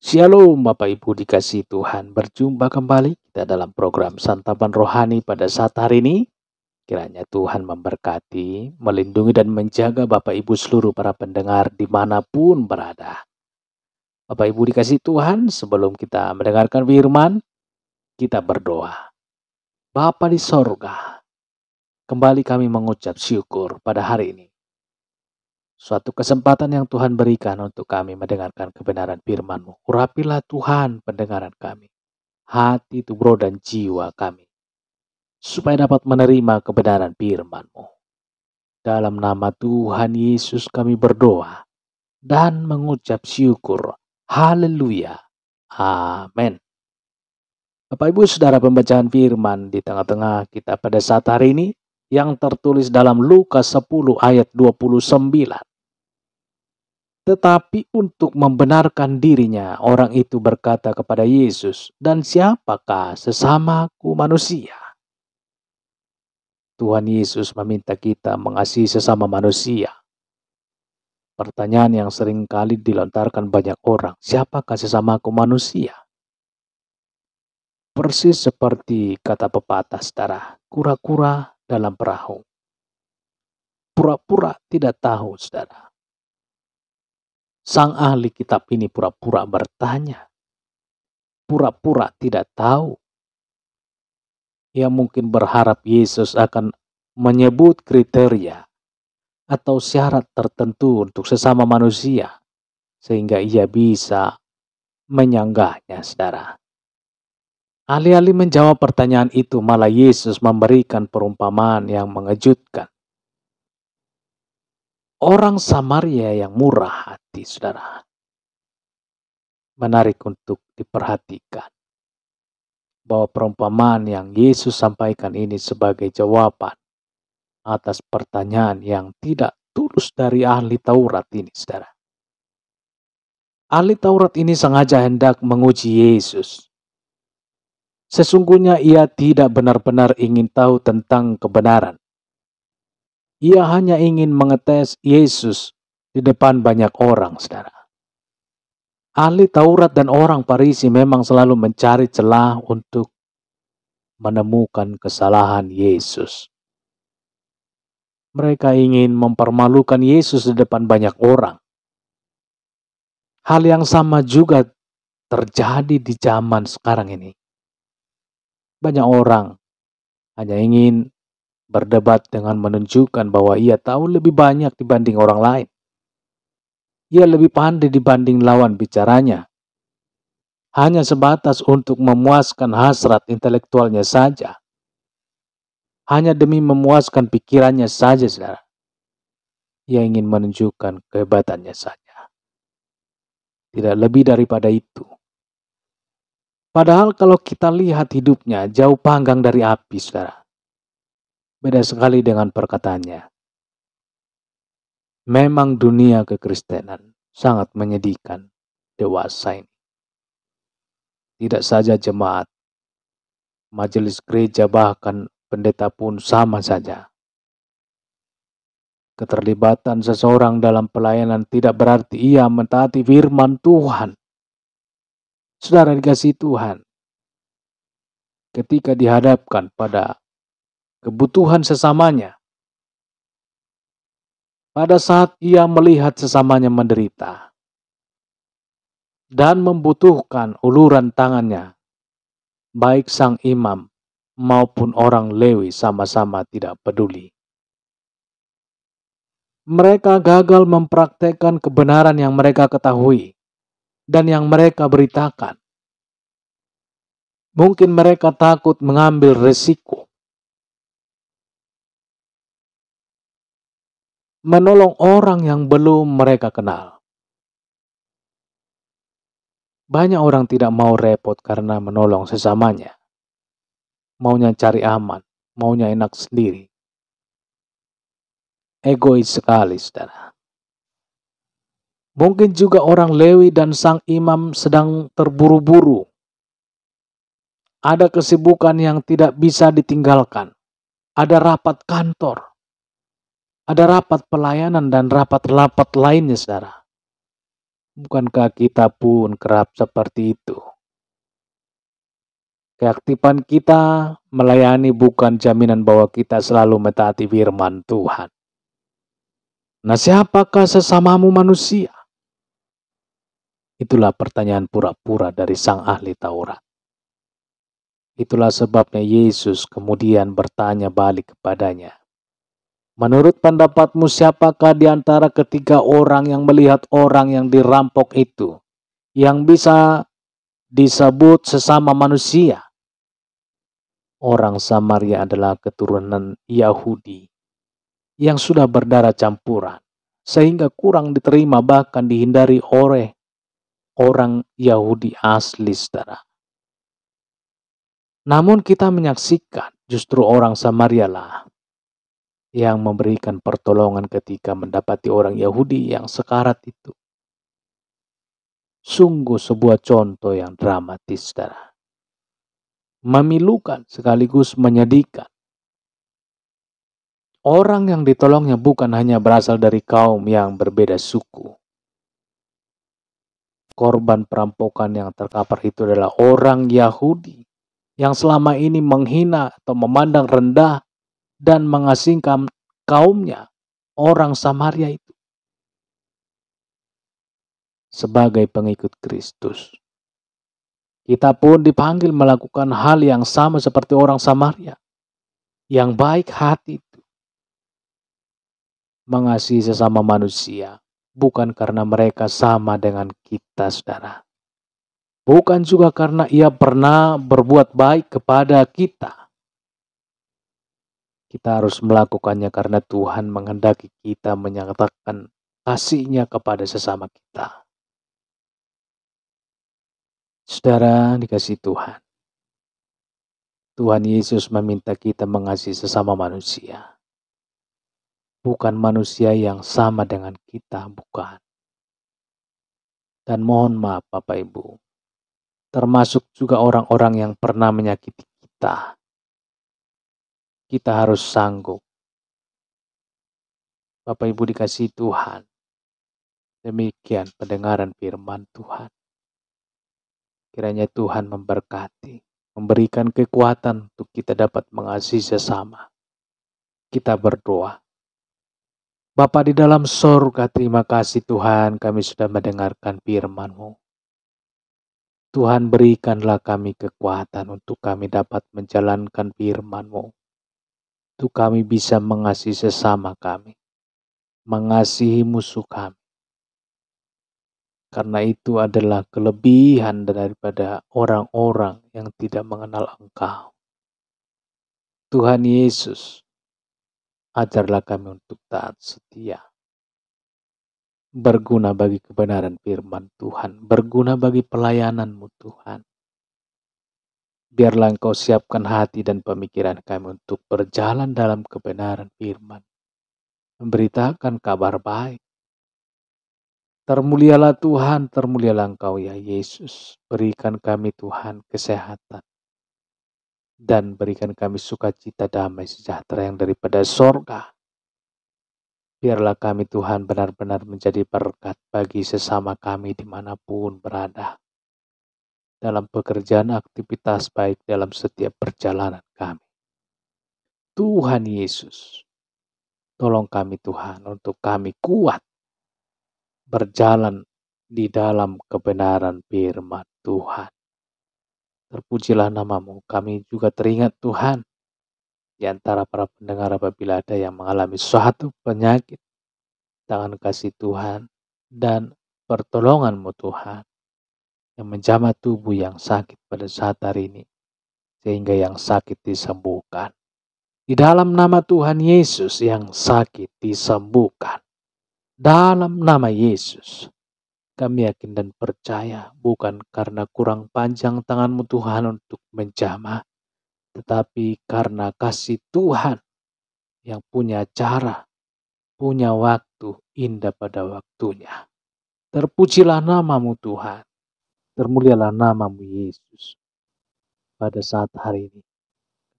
Shalom Bapak Ibu dikasih Tuhan berjumpa kembali kita dalam program santapan rohani pada saat hari ini. Kiranya Tuhan memberkati, melindungi dan menjaga Bapak Ibu seluruh para pendengar dimanapun berada. Bapak Ibu dikasih Tuhan sebelum kita mendengarkan firman, kita berdoa. Bapa di sorga, kembali kami mengucap syukur pada hari ini suatu kesempatan yang Tuhan berikan untuk kami mendengarkan kebenaran firman-Mu. Urapilah Tuhan pendengaran kami, hati, tubuh, dan jiwa kami, supaya dapat menerima kebenaran firman-Mu. Dalam nama Tuhan Yesus kami berdoa dan mengucap syukur. Haleluya. Amin. Bapak Ibu Saudara pembacaan firman di tengah-tengah kita pada saat hari ini yang tertulis dalam Lukas 10 ayat 29. Tetapi untuk membenarkan dirinya, orang itu berkata kepada Yesus, "Dan siapakah sesamaku manusia?" Tuhan Yesus meminta kita mengasihi sesama manusia. Pertanyaan yang sering kali dilontarkan banyak orang, siapakah sesamaku manusia? Persis seperti kata pepatah saudara, kura-kura dalam perahu. Pura-pura tidak tahu saudara Sang ahli kitab ini pura-pura bertanya, pura-pura tidak tahu. Ia mungkin berharap Yesus akan menyebut kriteria atau syarat tertentu untuk sesama manusia, sehingga ia bisa menyanggahnya, saudara. Alih-alih menjawab pertanyaan itu, malah Yesus memberikan perumpamaan yang mengejutkan orang Samaria yang murah hati, saudara. Menarik untuk diperhatikan bahwa perumpamaan yang Yesus sampaikan ini sebagai jawaban atas pertanyaan yang tidak tulus dari ahli Taurat ini, saudara. Ahli Taurat ini sengaja hendak menguji Yesus. Sesungguhnya ia tidak benar-benar ingin tahu tentang kebenaran ia hanya ingin mengetes Yesus di depan banyak orang, saudara. Ahli Taurat dan orang Parisi memang selalu mencari celah untuk menemukan kesalahan Yesus. Mereka ingin mempermalukan Yesus di depan banyak orang. Hal yang sama juga terjadi di zaman sekarang ini. Banyak orang hanya ingin berdebat dengan menunjukkan bahwa ia tahu lebih banyak dibanding orang lain. Ia lebih pandai dibanding lawan bicaranya. Hanya sebatas untuk memuaskan hasrat intelektualnya saja. Hanya demi memuaskan pikirannya saja, saudara. Ia ingin menunjukkan kehebatannya saja. Tidak lebih daripada itu. Padahal kalau kita lihat hidupnya jauh panggang dari api, saudara Beda sekali dengan perkataannya. Memang dunia kekristenan sangat menyedihkan dewasa ini. Tidak saja jemaat, majelis gereja bahkan pendeta pun sama saja. Keterlibatan seseorang dalam pelayanan tidak berarti ia mentaati firman Tuhan. Saudara dikasih Tuhan, ketika dihadapkan pada kebutuhan sesamanya. Pada saat ia melihat sesamanya menderita dan membutuhkan uluran tangannya, baik sang imam maupun orang Lewi sama-sama tidak peduli. Mereka gagal mempraktekkan kebenaran yang mereka ketahui dan yang mereka beritakan. Mungkin mereka takut mengambil resiko menolong orang yang belum mereka kenal. Banyak orang tidak mau repot karena menolong sesamanya. Maunya cari aman, maunya enak sendiri. Egois sekali, saudara. Mungkin juga orang Lewi dan sang imam sedang terburu-buru. Ada kesibukan yang tidak bisa ditinggalkan. Ada rapat kantor ada rapat pelayanan dan rapat-rapat lainnya, saudara. Bukankah kita pun kerap seperti itu? Keaktifan kita melayani bukan jaminan bahwa kita selalu metati firman Tuhan. Nah siapakah sesamamu manusia? Itulah pertanyaan pura-pura dari sang ahli Taurat. Itulah sebabnya Yesus kemudian bertanya balik kepadanya, Menurut pendapatmu siapakah di antara ketiga orang yang melihat orang yang dirampok itu yang bisa disebut sesama manusia? Orang Samaria adalah keturunan Yahudi yang sudah berdarah campuran sehingga kurang diterima bahkan dihindari oleh orang Yahudi asli saudara. Namun kita menyaksikan justru orang Samaria lah yang memberikan pertolongan ketika mendapati orang Yahudi yang sekarat itu. Sungguh sebuah contoh yang dramatis, saudara. Memilukan sekaligus menyedihkan. Orang yang ditolongnya bukan hanya berasal dari kaum yang berbeda suku. Korban perampokan yang terkapar itu adalah orang Yahudi yang selama ini menghina atau memandang rendah dan mengasingkan kaumnya, orang Samaria itu, sebagai pengikut Kristus. Kita pun dipanggil melakukan hal yang sama seperti orang Samaria, yang baik hati itu, mengasihi sesama manusia, bukan karena mereka sama dengan kita, saudara. Bukan juga karena ia pernah berbuat baik kepada kita, kita harus melakukannya karena Tuhan menghendaki kita menyatakan kasihnya kepada sesama kita. Saudara dikasih Tuhan. Tuhan Yesus meminta kita mengasihi sesama manusia. Bukan manusia yang sama dengan kita, bukan. Dan mohon maaf Bapak Ibu, termasuk juga orang-orang yang pernah menyakiti kita, kita harus sanggup. Bapak Ibu dikasih Tuhan. Demikian pendengaran firman Tuhan. Kiranya Tuhan memberkati, memberikan kekuatan untuk kita dapat mengasihi sesama. Kita berdoa. Bapa di dalam surga terima kasih Tuhan kami sudah mendengarkan firman-Mu. Tuhan berikanlah kami kekuatan untuk kami dapat menjalankan firman-Mu itu kami bisa mengasihi sesama kami, mengasihi musuh kami. Karena itu adalah kelebihan daripada orang-orang yang tidak mengenal Engkau. Tuhan Yesus, ajarlah kami untuk taat setia. Berguna bagi kebenaran firman Tuhan, berguna bagi pelayananmu Tuhan. Biarlah engkau siapkan hati dan pemikiran kami untuk berjalan dalam kebenaran firman. Memberitakan kabar baik. Termulialah Tuhan, termulialah engkau ya Yesus. Berikan kami Tuhan kesehatan. Dan berikan kami sukacita damai sejahtera yang daripada sorga. Biarlah kami Tuhan benar-benar menjadi berkat bagi sesama kami dimanapun berada dalam pekerjaan aktivitas baik dalam setiap perjalanan kami. Tuhan Yesus, tolong kami Tuhan untuk kami kuat berjalan di dalam kebenaran firman Tuhan. Terpujilah namamu, kami juga teringat Tuhan di antara para pendengar apabila ada yang mengalami suatu penyakit. Tangan kasih Tuhan dan pertolonganmu Tuhan yang menjamah tubuh yang sakit pada saat hari ini, sehingga yang sakit disembuhkan. Di dalam nama Tuhan Yesus yang sakit disembuhkan. Dalam nama Yesus, kami yakin dan percaya bukan karena kurang panjang tanganmu Tuhan untuk menjamah, tetapi karena kasih Tuhan yang punya cara, punya waktu indah pada waktunya. Terpujilah namamu Tuhan. Termulialah namamu Yesus pada saat hari ini.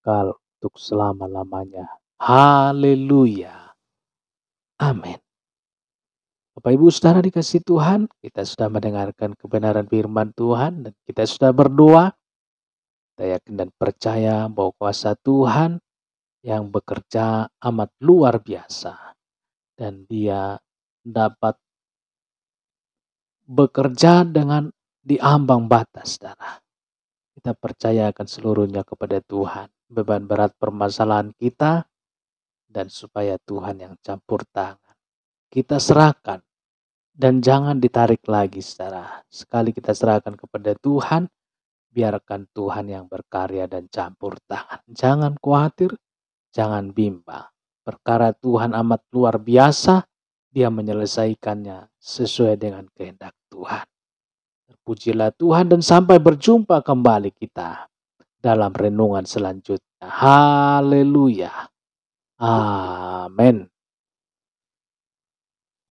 Kekal untuk selama-lamanya. Haleluya. Amin. Bapak Ibu Saudara dikasih Tuhan, kita sudah mendengarkan kebenaran firman Tuhan dan kita sudah berdoa. Kita yakin dan percaya bahwa kuasa Tuhan yang bekerja amat luar biasa dan dia dapat bekerja dengan di ambang batas darah. Kita percayakan seluruhnya kepada Tuhan. Beban berat permasalahan kita dan supaya Tuhan yang campur tangan. Kita serahkan dan jangan ditarik lagi secara sekali kita serahkan kepada Tuhan, biarkan Tuhan yang berkarya dan campur tangan. Jangan khawatir, jangan bimbang. Perkara Tuhan amat luar biasa, dia menyelesaikannya sesuai dengan kehendak Tuhan. Pujilah Tuhan dan sampai berjumpa kembali kita dalam renungan selanjutnya. Haleluya. Amin.